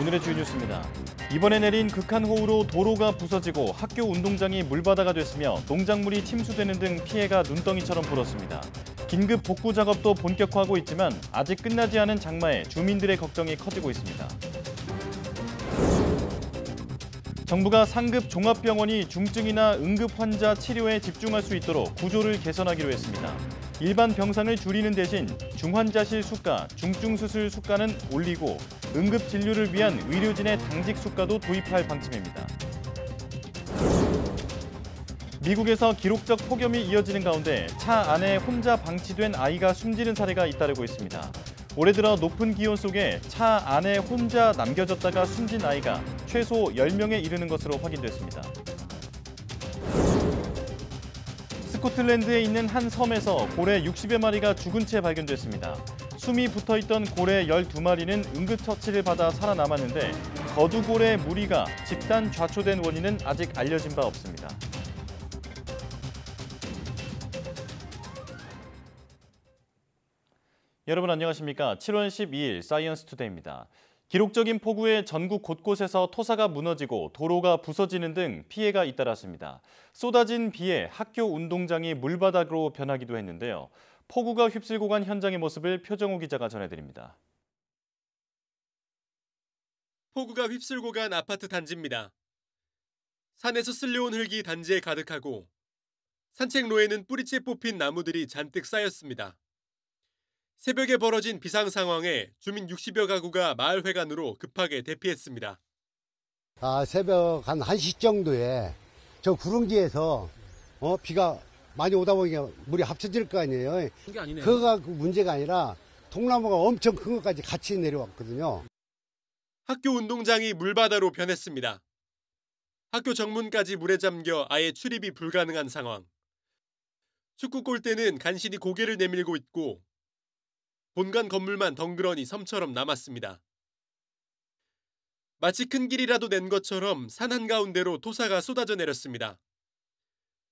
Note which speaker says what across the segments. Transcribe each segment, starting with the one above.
Speaker 1: 오늘의 주요 뉴스입니다. 이번에 내린 극한 호우로 도로가 부서지고 학교 운동장이 물바다가 됐으며 농작물이 침수되는 등 피해가 눈덩이처럼 불었습니다. 긴급 복구 작업도 본격화하고 있지만 아직 끝나지 않은 장마에 주민들의 걱정이 커지고 있습니다. 정부가 상급 종합병원이 중증이나 응급 환자 치료에 집중할 수 있도록 구조를 개선하기로 했습니다. 일반 병상을 줄이는 대신 중환자실 수가, 중증수술 수가는 올리고 응급 진료를 위한 의료진의 당직 수가도 도입할 방침입니다. 미국에서 기록적 폭염이 이어지는 가운데 차 안에 혼자 방치된 아이가 숨지는 사례가 잇따르고 있습니다. 올해 들어 높은 기온 속에 차 안에 혼자 남겨졌다가 숨진 아이가 최소 10명에 이르는 것으로 확인됐습니다. 스코틀랜드에 있는 한 섬에서 고래 60여 마리가 죽은 채 발견됐습니다. 숨이 붙어 있던 고래 12마리는 응급처치를 받아 살아남았는데 거두고래 무리가 집단 좌초된 원인은 아직 알려진 바 없습니다. 여러분 안녕하십니까? 7월 12일 사이언스 투데이입니다. 기록적인 폭우에 전국 곳곳에서 토사가 무너지고 도로가 부서지는 등 피해가 잇따랐습니다. 쏟아진 비에 학교 운동장이 물바닥으로 변하기도 했는데요. 폭우가 휩쓸고 간 현장의 모습을 표정우 기자가 전해드립니다.
Speaker 2: 폭우가 휩쓸고 간 아파트 단지입니다. 산에서 쓸려온 흙이 단지에 가득하고 산책로에는 뿌리채 뽑힌 나무들이 잔뜩 쌓였습니다. 새벽에 벌어진 비상 상황에 주민 60여 가구가 마을회관으로 급하게 대피했습니다. 아, 새벽 한 1시 정도에 저 구릉지에서 어, 비가 많이 오다 보니까 물이 합쳐질 거 아니에요.
Speaker 3: 그거가
Speaker 2: 문제가 아니라 통나무가 엄청 큰 것까지 같이 내려왔거든요. 학교 운동장이 물바다로 변했습니다. 학교 정문까지 물에 잠겨 아예 출입이 불가능한 상황. 축구 골대는 간신히 고개를 내밀고 있고 본관 건물만 덩그러니 섬처럼 남았습니다. 마치 큰 길이라도 낸 것처럼 산 한가운데로 토사가 쏟아져 내렸습니다.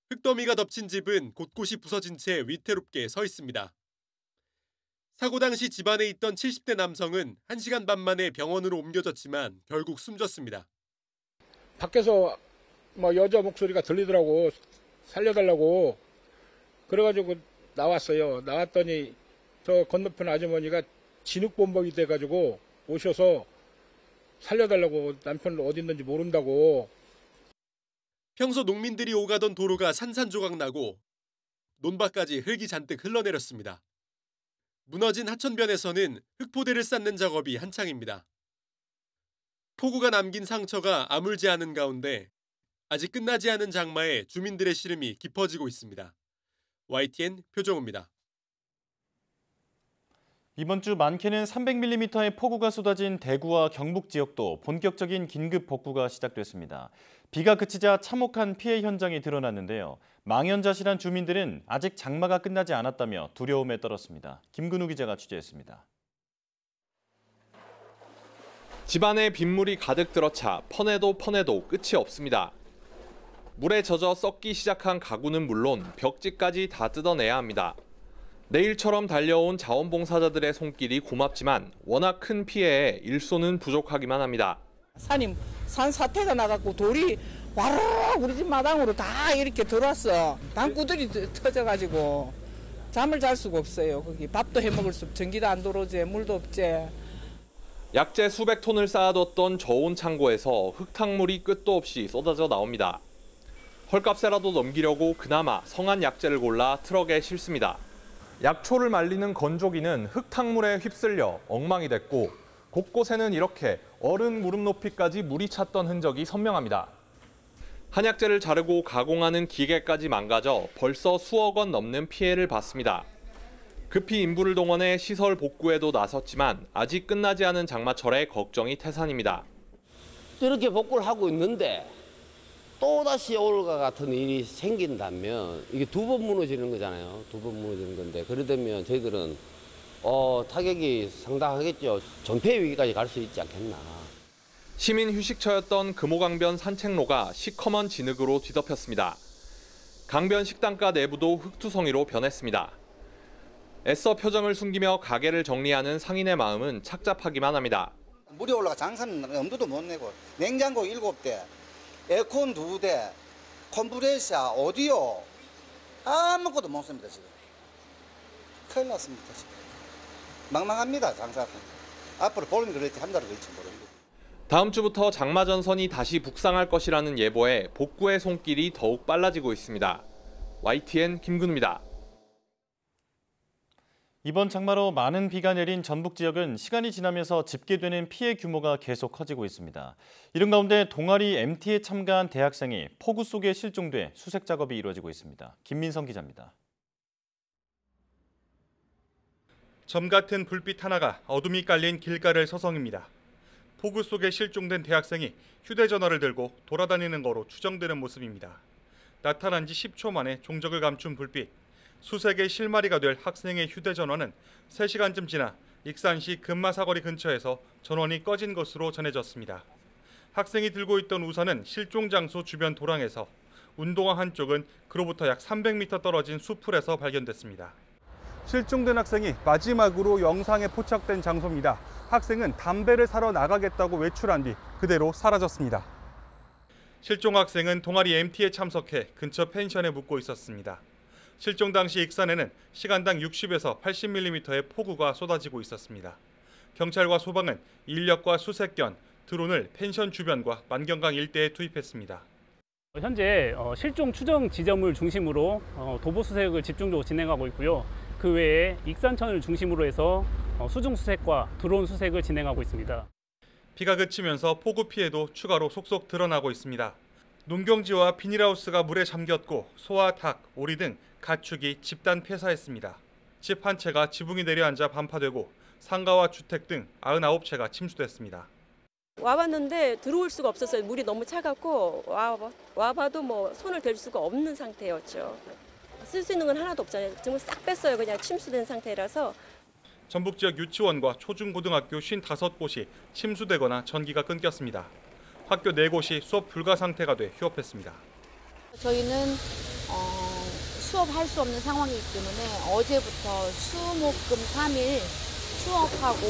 Speaker 2: 흙더미가 덮친 집은 곳곳이 부서진 채 위태롭게 서 있습니다. 사고 당시 집안에 있던 70대 남성은 1시간 반 만에 병원으로 옮겨졌지만 결국 숨졌습니다.
Speaker 4: 밖에서 뭐 여자 목소리가 들리더라고 살려달라고 그래가지고 나왔어요. 나왔더니 저 건너편 아주머니가 진흙범벅이 돼가지고 오셔서 살려달라고 남편을 어디 있는지 모른다고.
Speaker 2: 평소 농민들이 오가던 도로가 산산조각 나고 논밭까지 흙이 잔뜩 흘러내렸습니다. 무너진 하천변에서는 흙포대를 쌓는 작업이 한창입니다. 폭우가 남긴 상처가 아물지 않은 가운데 아직 끝나지 않은 장마에 주민들의 시름이 깊어지고 있습니다. YTN
Speaker 1: 표정입니다. 이번 주 많게는 300mm의 폭우가 쏟아진 대구와 경북 지역도 본격적인 긴급 복구가 시작됐습니다. 비가 그치자 참혹한 피해 현장이 드러났는데요. 망연자실한 주민들은 아직 장마가 끝나지 않았다며 두려움에 떨었습니다. 김근우 기자가 취재했습니다. 집안에 빗물이 가득 들어차 퍼내도 퍼내도 끝이 없습니다.
Speaker 5: 물에 젖어 썩기 시작한 가구는 물론 벽지까지 다 뜯어내야 합니다. 내일처럼 달려온 자원봉사자들의 손길이 고맙지만 워낙 큰 피해에 일손은 부족하기만 합니다.
Speaker 6: 산이 산 사태가 나갖고 돌이 와라 우리 집 마당으로 다 이렇게 들어왔어. 방구들이 터져가지고 잠을 잘 수가 없어요. 거기 밥도 해 먹을 수 없, 전기도 안 들어오지, 물도 없지.
Speaker 5: 약재 수백 톤을 쌓아뒀던 저온 창고에서 흙탕물이 끝도 없이 쏟아져 나옵니다. 헐값에라도 넘기려고 그나마 성한 약재를 골라 트럭에 실습니다. 약초를 말리는 건조기는 흙탕물에 휩쓸려 엉망이 됐고 곳곳에는 이렇게 어른 무릎 높이까지 물이 찼던 흔적이 선명합니다. 한약재를 자르고 가공하는 기계까지 망가져 벌써 수억 원 넘는 피해를 봤습니다. 급히 인부를 동원해 시설 복구에도 나섰지만 아직 끝나지 않은 장마철에 걱정이 태산입니다. 이렇게 복구를 하고 있는데
Speaker 2: 또다시 올과 같은 일이 생긴다면 이게 두 번 무너지는 거잖아요. 두 번
Speaker 5: 무너지는 건데 그러다면 저희들은 어, 타격이 상당하겠죠. 전폐 위기까지 갈 수 있지 않겠나. 시민 휴식처였던 금호강변 산책로가 시커먼 진흙으로 뒤덮였습니다. 강변 식당가 내부도 흙투성이로 변했습니다. 애써 표정을 숨기며 가게를 정리하는 상인의 마음은 착잡하기만
Speaker 7: 합니다.
Speaker 4: 물이 올라가 장사는 엄두도 못 내고 냉장고 7대, 에어컨 두 대, 컴프레셔, 오디오 아무것도 못 씁니다 지금. 큰일 났습니다 지금. 망망합니다 장사 앞으로 보름이 걸릴지 한 달이 걸릴지 모릅니다.
Speaker 5: 다음 주부터 장마 전선이 다시 북상할 것이라는 예보에 복구의 손길이 더욱 빨라지고 있습니다. YTN 김근우입니다.
Speaker 1: 이번 장마로 많은 비가 내린 전북 지역은 시간이 지나면서 집계되는 피해 규모가 계속 커지고 있습니다. 이런 가운데 동아리 MT에 참가한 대학생이 폭우 속에 실종돼 수색 작업이 이루어지고 있습니다. 김민성 기자입니다.
Speaker 7: 점 같은 불빛 하나가 어둠이 깔린 길가를 서성입니다. 폭우 속에 실종된 대학생이 휴대전화를 들고 돌아다니는 거로 추정되는 모습입니다. 나타난 지 10초 만에 종적을 감춘 불빛, 수색의 실마리가 될 학생의 휴대전화는 3시간쯤 지나 익산시 금마사거리 근처에서 전원이 꺼진 것으로 전해졌습니다. 학생이 들고 있던 우산은 실종 장소 주변 도랑에서 운동화 한쪽은 그로부터 약 300m 떨어진 수풀에서 발견됐습니다. 실종된 학생이 마지막으로 영상에 포착된 장소입니다. 학생은 담배를 사러 나가겠다고 외출한 뒤 그대로 사라졌습니다. 실종 학생은 동아리 MT에 참석해 근처 펜션에 묵고 있었습니다. 실종 당시 익산에는 시간당 60에서 80mm의 폭우가 쏟아지고 있었습니다. 경찰과 소방은 인력과 수색견, 드론을 펜션 주변과 만경강 일대에 투입했습니다.
Speaker 4: 어, 현재 어, 실종 추정 지점을 중심으로 어, 도보 수색을 집중적으로 진행하고 있고요. 그 외에 익산천을 중심으로 해서 수중 수색과 드론 수색을 진행하고 있습니다.
Speaker 7: 비가 그치면서 폭우 피해도 추가로 속속 드러나고 있습니다. 농경지와 비닐하우스가 물에 잠겼고 소와 닭, 오리 등 가축이 집단 폐사했습니다. 집 한 채가 지붕이 내려앉아 반파되고 상가와 주택 등 99채가 침수됐습니다.
Speaker 6: 와봤는데 들어올 수가 없었어요. 물이 너무 차갑고 와봐, 도뭐 손을 댈 수가 없는 상태였죠. 쓸 수 있는 건 하나도 없잖아요. 지금 싹 뺐어요. 그냥 침수된 상태라서.
Speaker 7: 전북 지역 유치원과 초중고등학교 55곳이 침수되거나 전기가 끊겼습니다. 학교 네 곳이 수업 불가 상태가 돼 휴업했습니다.
Speaker 6: 저희는 어, 수업할 수 없는 상황이기 때문에 어제부터 수목금 3일 수업하고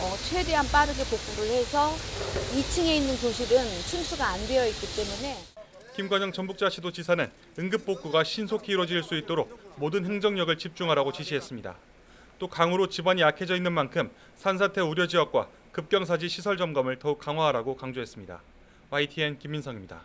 Speaker 6: 어, 최대한 빠르게 복구를 해서 2층에 있는 교실은 침수가 안 되어 있기 때문에
Speaker 7: 김관영 전북자치도 지사는 응급 복구가 신속히 이루어질 수 있도록 모든 행정력을 집중하라고 지시했습니다. 또 강으로 지반이 약해져 있는 만큼 산사태 우려 지역과 급경사지 시설 점검을 더욱 강화하라고 강조했습니다. YTN 김민성입니다.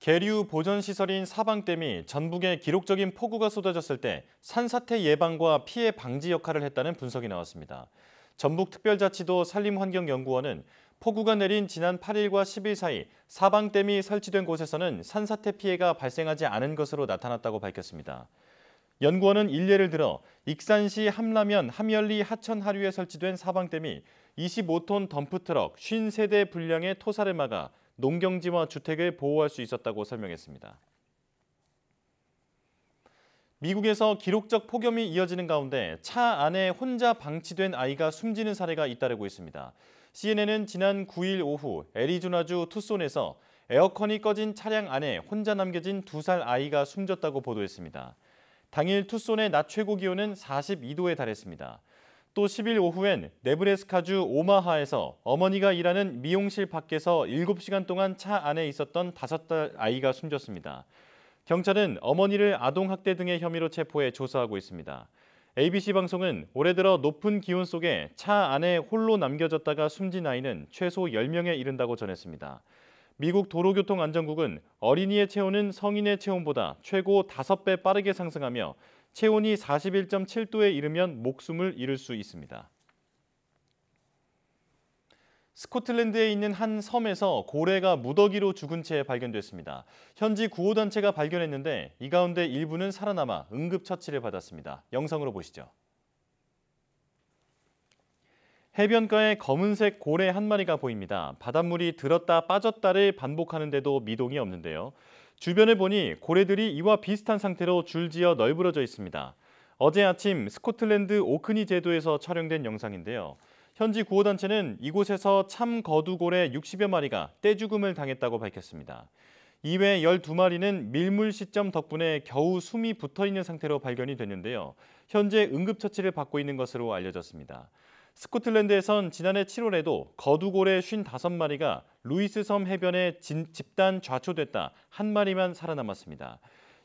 Speaker 1: 계류 보전 시설인 사방댐이 전북에 기록적인 폭우가 쏟아졌을 때 산사태 예방과 피해 방지 역할을 했다는 분석이 나왔습니다. 전북특별자치도 산림환경연구원은 폭우가 내린 지난 8일과 10일 사이 사방댐이 설치된 곳에서는 산사태 피해가 발생하지 않은 것으로 나타났다고 밝혔습니다. 연구원은 일례를 들어 익산시 함라면 함열리 하천 하류에 설치된 사방댐이 25톤 덤프트럭 53대 분량의 토사를 막아 농경지와 주택을 보호할 수 있었다고 설명했습니다. 미국에서 기록적 폭염이 이어지는 가운데 차 안에 혼자 방치된 아이가 숨지는 사례가 잇따르고 있습니다. CNN은 지난 9일 오후 애리조나주 투손에서 에어컨이 꺼진 차량 안에 혼자 남겨진 두 살 아이가 숨졌다고 보도했습니다. 당일 투손의 낮 최고 기온은 42도에 달했습니다. 또 10일 오후엔 네브래스카주 오마하에서 어머니가 일하는 미용실 밖에서 7시간 동안 차 안에 있었던 5살 아이가 숨졌습니다. 경찰은 어머니를 아동학대 등의 혐의로 체포해 조사하고 있습니다. ABC 방송은 올해 들어 높은 기온 속에 차 안에 홀로 남겨졌다가 숨진 아이는 최소 10명에 이른다고 전했습니다. 미국 도로교통안전국은 어린이의 체온은 성인의 체온보다 최고 5배 빠르게 상승하며 체온이 41.7도에 이르면 목숨을 잃을 수 있습니다. 스코틀랜드에 있는 한 섬에서 고래가 무더기로 죽은 채 발견됐습니다. 현지 구호단체가 발견했는데 이 가운데 일부는 살아남아 응급처치를 받았습니다. 영상으로 보시죠. 해변가에 검은색 고래 한 마리가 보입니다. 바닷물이 들었다 빠졌다를 반복하는데도 미동이 없는데요. 주변을 보니 고래들이 이와 비슷한 상태로 줄지어 널브러져 있습니다. 어제 아침 스코틀랜드 오크니 제도에서 촬영된 영상인데요. 현지 구호단체는 이곳에서 참 거두고래 60여 마리가 떼죽음을 당했다고 밝혔습니다. 이외 12마리는 밀물 시점 덕분에 겨우 숨이 붙어 있는 상태로 발견이 됐는데요. 현재 응급처치를 받고 있는 것으로 알려졌습니다. 스코틀랜드에선 지난해 7월에도 거두고래 55마리가 루이스 섬 해변에 진, 집단 좌초됐다 한 마리만 살아남았습니다.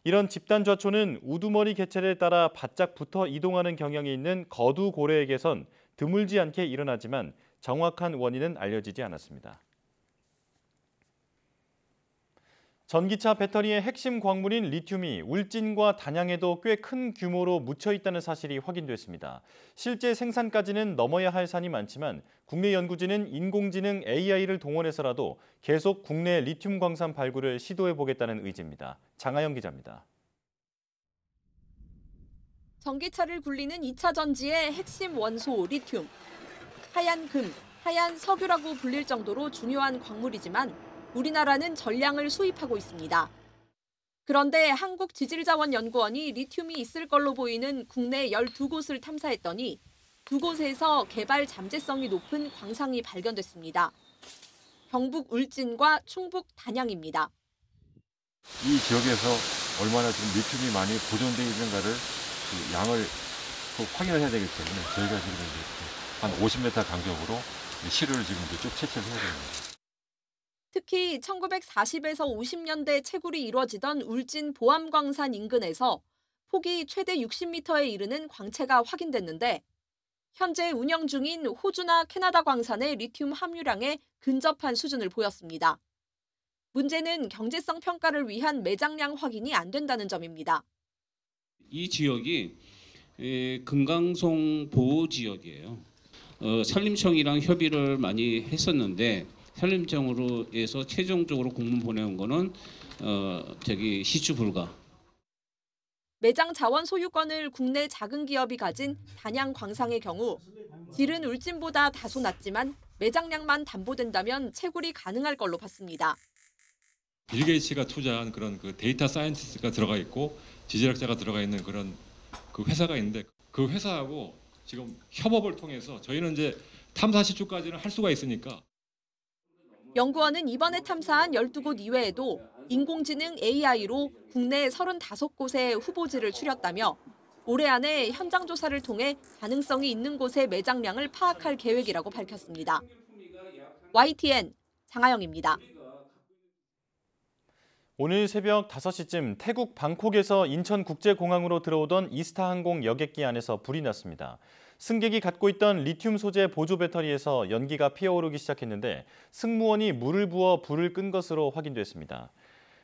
Speaker 1: 이런 집단 좌초는 우두머리 개체를 따라 바짝 붙어 이동하는 경향이 있는 거두고래에게선 드물지 않게 일어나지만 정확한 원인은 알려지지 않았습니다. 전기차 배터리의 핵심 광물인 리튬이 울진과 단양에도 꽤 큰 규모로 묻혀 있다는 사실이 확인됐습니다. 실제 생산까지는 넘어야 할 산이 많지만 국내 연구진은 인공지능 AI를 동원해서라도 계속 국내 리튬 광산 발굴을 시도해보겠다는 의지입니다. 장하영 기자입니다.
Speaker 6: 전기차를 굴리는 2차 전지의 핵심 원소 리튬. 하얀 금, 하얀 석유라고 불릴 정도로 중요한 광물이지만 우리나라는 전량을 수입하고 있습니다. 그런데 한국지질자원연구원이 리튬이 있을 걸로 보이는 국내 12곳을 탐사했더니 두 곳에서 개발 잠재성이 높은 광상이 발견됐습니다. 경북 울진과 충북 단양입니다.
Speaker 8: 이 지역에서 얼마나 지금 리튬이 많이 보존되어 있는가를 그 양을 확인 해야 되기 때문에 저희가 지금
Speaker 4: 한 50m 간격으로 실을 지금 쭉 채취를 해야 됩니다.
Speaker 6: 특히 1940에서 50년대 채굴이 이루어지던 울진 보암광산 인근에서 폭이 최대 60m에 이르는 광채가 확인됐는데 현재 운영 중인 호주나 캐나다 광산의 리튬 함유량에 근접한 수준을 보였습니다. 문제는 경제성 평가를 위한 매장량 확인이 안 된다는 점입니다.
Speaker 4: 이 지역이 금강송 보호 지역이에요. 어, 산림청이랑 협의를 많이 했었는데 산림청으로 해서 최종적으로 공문 보내온 거는 어 저기 시추 불가.
Speaker 6: 매장 자원 소유권을 국내 작은 기업이 가진 단양 광상의 경우 질은 울진보다 다소 낮지만 매장량만 담보된다면 채굴이 가능할 걸로 봤습니다.
Speaker 4: 빌 게이츠가 투자한 그런 그 데이터 사이언티스트가 들어가 있고 지질학자가 들어가 있는 그런 그 회사가 있는데 그 회사하고 지금 협업을 통해서 저희는 이제 탐사 시추까지는 할 수가 있으니까
Speaker 6: 연구원은 이번에 탐사한 12곳 이외에도 인공지능 AI로 국내 35곳의 후보지를 추렸다며 올해 안에 현장 조사를 통해 가능성이 있는 곳의 매장량을 파악할 계획이라고 밝혔습니다. YTN 장하영입니다.
Speaker 1: 오늘 새벽 5시쯤 태국 방콕에서 인천국제공항으로 들어오던 이스타항공 여객기 안에서 불이 났습니다. 승객이 갖고 있던 리튬 소재 보조 배터리에서 연기가 피어오르기 시작했는데 승무원이 물을 부어 불을 끈 것으로 확인됐습니다.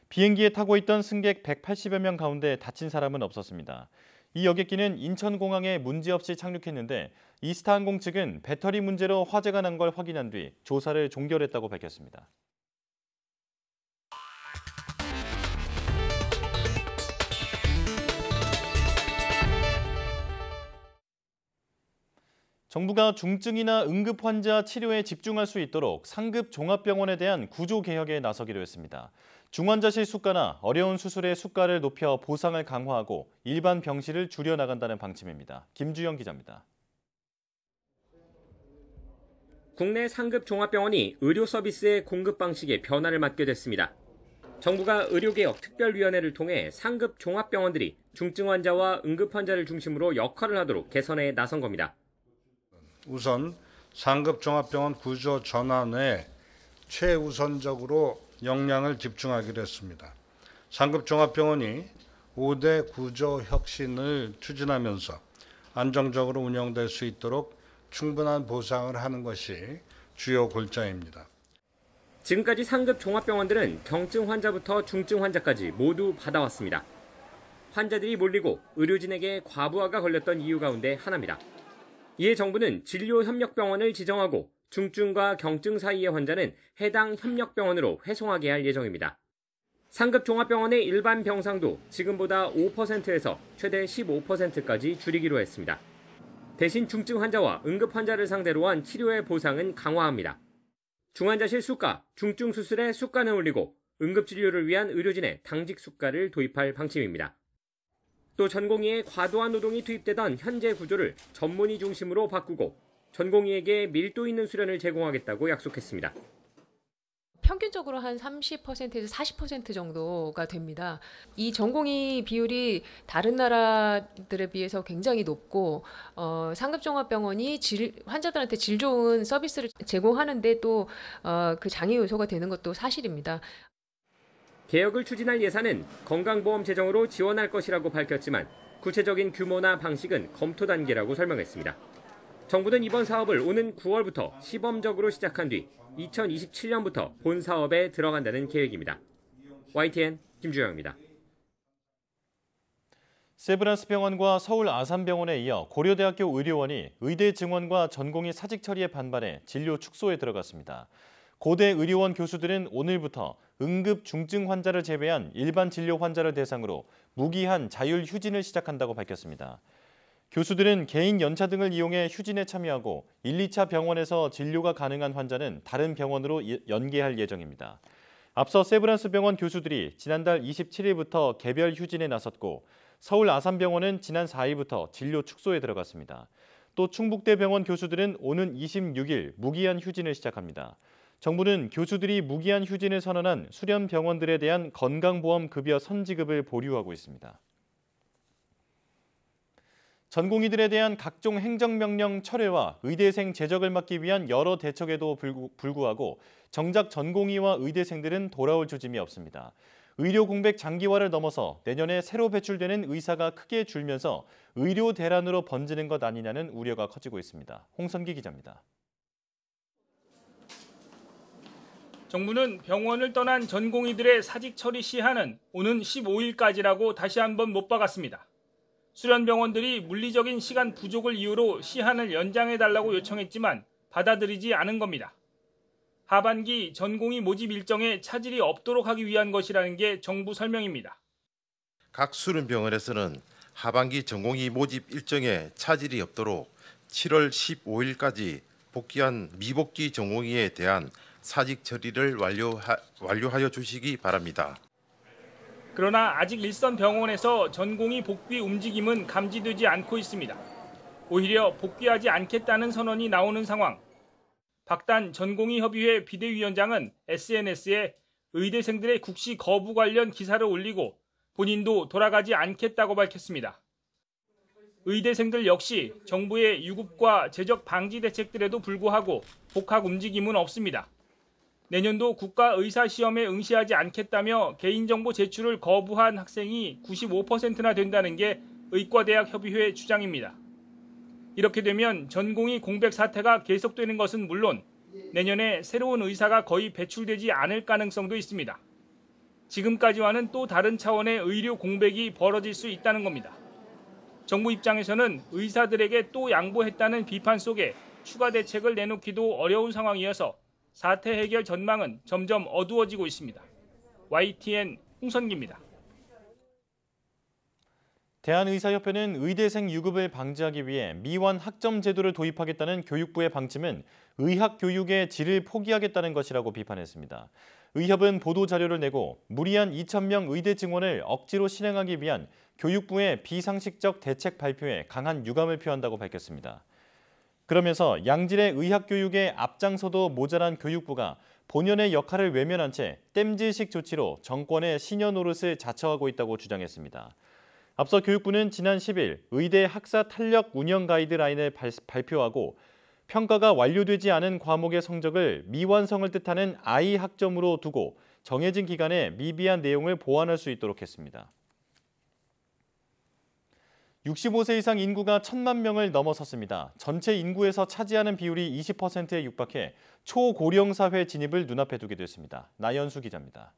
Speaker 1: 비행기에 타고 있던 승객 180여 명 가운데 다친 사람은 없었습니다. 이 여객기는 인천공항에 문제없이 착륙했는데 이스타항공 측은 배터리 문제로 화재가 난 걸 확인한 뒤 조사를 종결했다고 밝혔습니다. 정부가 중증이나 응급 환자 치료에 집중할 수 있도록 상급 종합병원에 대한 구조 개혁에 나서기로 했습니다. 중환자실 수가나 어려운 수술의 수가를 높여 보상을 강화하고
Speaker 8: 일반 병실을 줄여나간다는 방침입니다. 김주영 기자입니다. 국내 상급 종합병원이 의료 서비스의 공급 방식에 변화를 맞게 됐습니다. 정부가 의료개혁 특별위원회를 통해 상급 종합병원들이 중증 환자와 응급 환자를 중심으로 역할을 하도록 개선에 나선 겁니다.
Speaker 7: 우선 상급종합병원 구조 전환에 최우선적으로 역량을 집중하기로 했습니다. 상급종합병원이 5대 구조 혁신을 추진하면서 안정적으로 운영될 수 있도록 충분한
Speaker 8: 보상을 하는 것이 주요 골자입니다. 지금까지 상급 종합병원들은 경증 환자부터 중증 환자까지 모두 받아왔습니다. 환자들이 몰리고 의료진에게 과부하가 걸렸던 이유 가운데 하나입니다. 이에 정부는 진료협력병원을 지정하고 중증과 경증 사이의 환자는 해당 협력병원으로 회송하게 할 예정입니다. 상급 종합병원의 일반 병상도 지금보다 5%에서 최대 15%까지 줄이기로 했습니다. 대신 중증 환자와 응급 환자를 상대로 한 치료의 보상은 강화합니다. 중환자실 수가, 중증 수술의 수가는 올리고 응급 진료를 위한 의료진의 당직 수가를 도입할 방침입니다. 또 전공의의 과도한 노동이 투입되던 현재 구조를 전문의 중심으로 바꾸고 전공의에게 밀도 있는 수련을 제공하겠다고 약속했습니다.
Speaker 3: 평균적으로 한 30%에서 40% 정도가 됩니다. 이 전공의 비율이 다른 나라들에 비해서 굉장히 높고 어, 상급종합병원이 질, 환자들한테 질 좋은 서비스를 제공하는데 또그 어, 그 장애 요소가 되는 것도 사실입니다.
Speaker 8: 개혁을 추진할 예산은 건강보험 재정으로 지원할 것이라고 밝혔지만 구체적인 규모나 방식은 검토 단계라고 설명했습니다. 정부는 이번 사업을 오는 9월부터 시범적으로 시작한 뒤 2027년부터 본 사업에 들어간다는 계획입니다. YTN 김주영입니다.
Speaker 1: 세브란스 병원과 서울 아산병원에 이어 고려대학교 의료원이 의대 증원과 전공의 사직 처리에 반발해 진료 축소에 들어갔습니다. 고대 의료원 교수들은 오늘부터 응급 중증 환자를 제외한 일반 진료 환자를 대상으로 무기한 자율 휴진을 시작한다고 밝혔습니다. 교수들은 개인 연차 등을 이용해 휴진에 참여하고 1, 2차 병원에서 진료가 가능한 환자는 다른 병원으로 예, 연계할 예정입니다. 앞서 세브란스 병원 교수들이 지난달 27일부터 개별 휴진에 나섰고 서울 아산병원은 지난 4일부터 진료 축소에 들어갔습니다. 또 충북대병원 교수들은 오는 26일 무기한 휴진을 시작합니다. 정부는 교수들이 무기한 휴진을 선언한 수련 병원들에 대한 건강보험 급여 선지급을 보류하고 있습니다. 전공의들에 대한 각종 행정명령 철회와 의대생 제적을 막기 위한 여러 대책에도 불구하고 정작 전공의와 의대생들은 돌아올 조짐이 없습니다. 의료 공백 장기화를 넘어서 내년에 새로 배출되는 의사가 크게 줄면서 의료 대란으로 번지는 것 아니냐는 우려가 커지고 있습니다. 홍선기
Speaker 4: 기자입니다. 정부는 병원을 떠난 전공의들의 사직 처리 시한은 오는 15일까지라고 다시 한번 못 박았습니다. 수련병원들이 물리적인 시간 부족을 이유로 시한을 연장해달라고 요청했지만 받아들이지 않은 겁니다. 하반기 전공의 모집 일정에 차질이 없도록 하기 위한 것이라는 게 정부 설명입니다.
Speaker 5: 각 수련병원에서는 하반기 전공의 모집 일정에 차질이 없도록 7월 15일까지 복귀한 미복귀 전공의에 대한 사직 처리를 완료하, 완료하여 주시기 바랍니다.
Speaker 4: 그러나 아직 일선 병원에서 전공의 복귀 움직임은 감지되지 않고 있습니다. 오히려 복귀하지 않겠다는 선언이 나오는 상황. 박단 전공의 협의회 비대위원장은 SNS에 의대생들의 국시 거부 관련 기사를 올리고 본인도 돌아가지 않겠다고 밝혔습니다. 의대생들 역시 정부의 유급과 재적 방지 대책들에도 불구하고 복학 움직임은 없습니다. 내년도 국가의사시험에 응시하지 않겠다며 개인정보 제출을 거부한 학생이 95%나 된다는 게 의과대학협의회 주장입니다. 이렇게 되면 전공이 공백 사태가 계속되는 것은 물론 내년에 새로운 의사가 거의 배출되지 않을 가능성도 있습니다. 지금까지와는 또 다른 차원의 의료 공백이 벌어질 수 있다는 겁니다. 정부 입장에서는 의사들에게 또 양보했다는 비판 속에 추가 대책을 내놓기도 어려운 상황이어서 사태 해결 전망은 점점 어두워지고 있습니다. YTN 홍선기입니다.
Speaker 1: 대한의사협회는 의대생 유급을 방지하기 위해 미완 학점 제도를 도입하겠다는 교육부의 방침은 의학 교육의 질을 포기하겠다는 것이라고 비판했습니다. 의협은 보도 자료를 내고 무리한 2 0명 의대 증원을 억지로 실행하기 위한 교육부의 비상식적 대책 발표에 강한 유감을 표한다고 밝혔습니다. 그러면서 양질의 의학교육에 앞장서도 모자란 교육부가 본연의 역할을 외면한 채 땜질식 조치로 정권의 신여 노릇을 자처하고 있다고 주장했습니다. 앞서 교육부는 지난 10일 의대 학사 탄력 운영 가이드라인을 발표하고 평가가 완료되지 않은 과목의 성적을 미완성을 뜻하는 아이 학점으로 두고 정해진 기간에 미비한 내용을 보완할 수 있도록 했습니다. 65세 이상 인구가 1 천만 명을 넘어섰습니다. 전체 인구에서 차지하는 비율이 20%에 육박해 초고령 사회 진입을 눈앞에 두게 됐습니다. 나연수 기자입니다.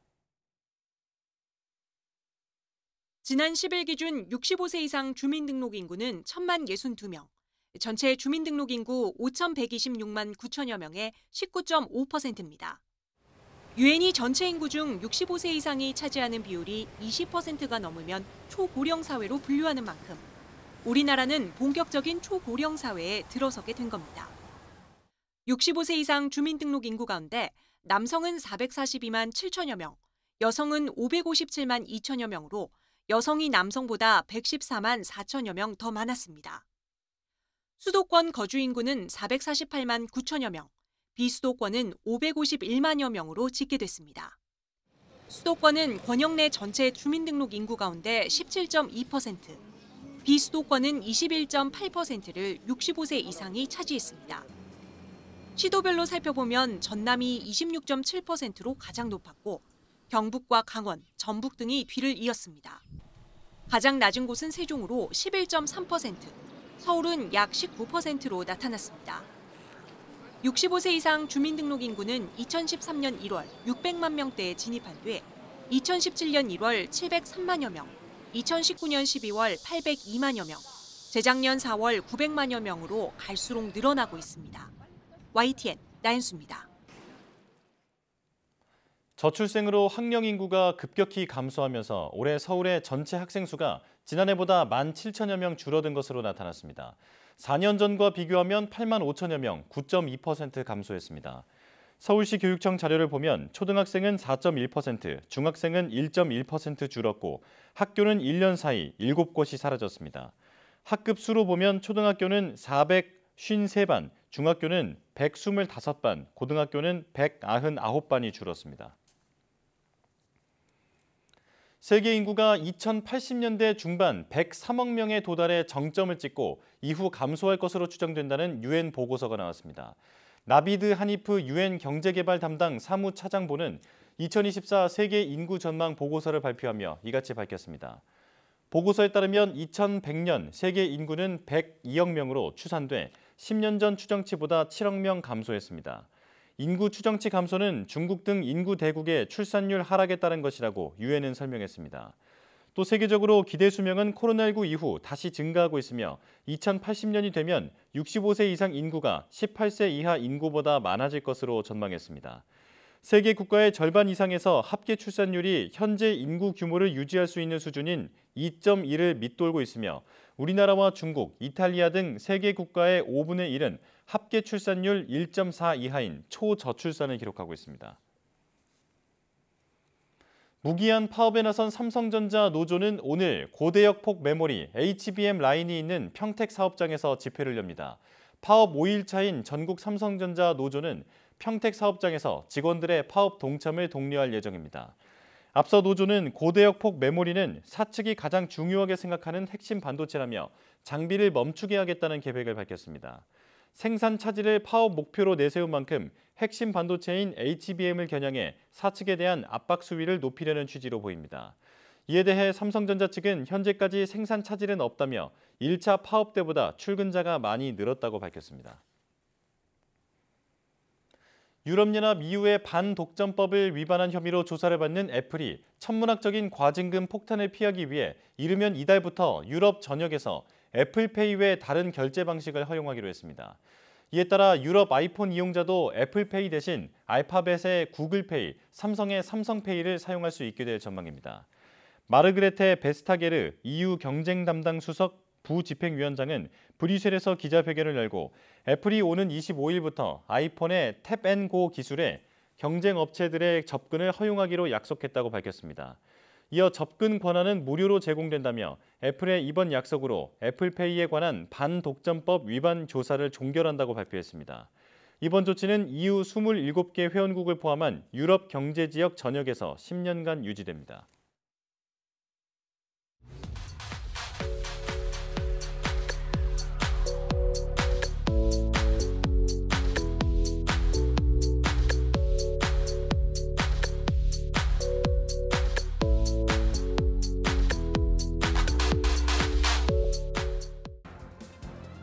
Speaker 3: 지난 10일 기준 65세 이상 주민등록 인구는 1천만 62명, 전체 주민등록 인구 5,126만 9천여 명의 19.5%입니다. 유엔이 전체 인구 중 65세 이상이 차지하는 비율이 20%가 넘으면 초고령 사회로 분류하는 만큼 우리나라는 본격적인 초고령 사회에 들어서게 된 겁니다. 65세 이상 주민등록 인구 가운데 남성은 442만 7천여 명, 여성은 557만 2천여 명으로 여성이 남성보다 114만 4천여 명 더 많았습니다. 수도권 거주 인구는 448만 9천여 명, 비수도권은 551만여 명으로 집계됐습니다. 수도권은 권역 내 전체 주민등록 인구 가운데 17.2%, 비수도권은 21.8%를 65세 이상이 차지했습니다. 시도별로 살펴보면 전남이 26.7%로 가장 높았고 경북과 강원, 전북 등이 뒤를 이었습니다. 가장 낮은 곳은 세종으로 11.3%, 서울은 약 19%로 나타났습니다. 65세 이상 주민등록 인구는 2013년 1월 600만 명대에 진입한 뒤 2017년 1월 703만여 명, 2019년 12월 802만여 명, 재작년 4월 900만여 명으로 갈수록 늘어나고 있습니다. YTN 나연수입니다.
Speaker 1: 저출생으로 학령 인구가 급격히 감소하면서 올해 서울의 전체 학생 수가 지난해보다 1만 7천여 명 줄어든 것으로 나타났습니다. 4년 전과 비교하면 8만 5천여 명, 9.2% 감소했습니다. 서울시 교육청 자료를 보면 초등학생은 4.1%, 중학생은 1.1% 줄었고 학교는 1년 사이 7곳이 사라졌습니다. 학급 수로 보면 초등학교는 453반, 중학교는 125반, 고등학교는 199반이 줄었습니다. 세계 인구가 2080년대 중반 103억 명에 도달해 정점을 찍고 이후 감소할 것으로 추정된다는 유엔 보고서가 나왔습니다. 나비드 하니프 유엔 경제개발 담당 사무차장보는 2024 세계 인구 전망 보고서를 발표하며 이같이 밝혔습니다. 보고서에 따르면 2100년 세계 인구는 102억 명으로 추산돼 10년 전 추정치보다 7억 명 감소했습니다. 인구 추정치 감소는 중국 등 인구 대국의 출산율 하락에 따른 것이라고 유엔은 설명했습니다. 또 세계적으로 기대 수명은 코로나19 이후 다시 증가하고 있으며 2080년이 되면 65세 이상 인구가 18세 이하 인구보다 많아질 것으로 전망했습니다. 세계 국가의 절반 이상에서 합계 출산율이 현재 인구 규모를 유지할 수 있는 수준인 2.1을 밑돌고 있으며 우리나라와 중국, 이탈리아 등 세계 국가의 5분의 1은 합계 출산율 1.4 이하인 초저출산을 기록하고 있습니다. 무기한 파업에 나선 삼성전자 노조는 오늘 고대역폭 메모리 HBM 라인이 있는 평택 사업장에서 집회를 엽니다. 파업 5일차인 전국 삼성전자 노조는 평택 사업장에서 직원들의 파업 동참을 독려할 예정입니다. 앞서 노조는 고대역폭 메모리는 사측이 가장 중요하게 생각하는 핵심 반도체라며 장비를 멈추게 하겠다는 계획을 밝혔습니다. 생산 차질을 파업 목표로 내세운 만큼 핵심 반도체인 HBM을 겨냥해 사측에 대한 압박 수위를 높이려는 취지로 보입니다. 이에 대해 삼성전자 측은 현재까지 생산 차질은 없다며 1차 파업 때보다 출근자가 많이 늘었다고 밝혔습니다. 유럽연합 이후의 반독점법을 위반한 혐의로 조사를 받는 애플이 천문학적인 과징금 폭탄을 피하기 위해 이르면 이달부터 유럽 전역에서 애플페이 외 다른 결제 방식을 허용하기로 했습니다. 이에 따라 유럽 아이폰 이용자도 애플페이 대신 알파벳의 구글페이, 삼성의 삼성페이를 사용할 수 있게 될 전망입니다. 마르그레테 베스타게르 EU 경쟁 담당 수석 부집행위원장은 브뤼셀에서 기자회견을 열고 애플이 오는 25일부터 아이폰의 탭앤고 기술에 경쟁 업체들의 접근을 허용하기로 약속했다고 밝혔습니다. 이어 접근 권한은 무료로 제공된다며 애플의 이번 약속으로 애플페이에 관한 반독점법 위반 조사를 종결한다고 발표했습니다. 이번 조치는 EU 27개 회원국을 포함한 유럽 경제지역 전역에서 10년간 유지됩니다.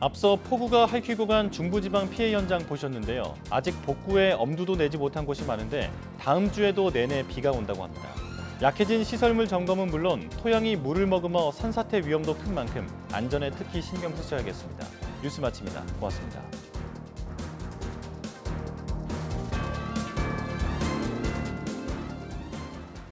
Speaker 1: 앞서 폭우가 할퀴고 간 중부지방 피해 현장 보셨는데요. 아직 복구에 엄두도 내지 못한 곳이 많은데 다음 주에도 내내 비가 온다고 합니다. 약해진 시설물 점검은 물론 토양이 물을 머금어 산사태 위험도 큰 만큼 안전에 특히 신경 쓰셔야겠습니다. 뉴스 마칩니다. 고맙습니다.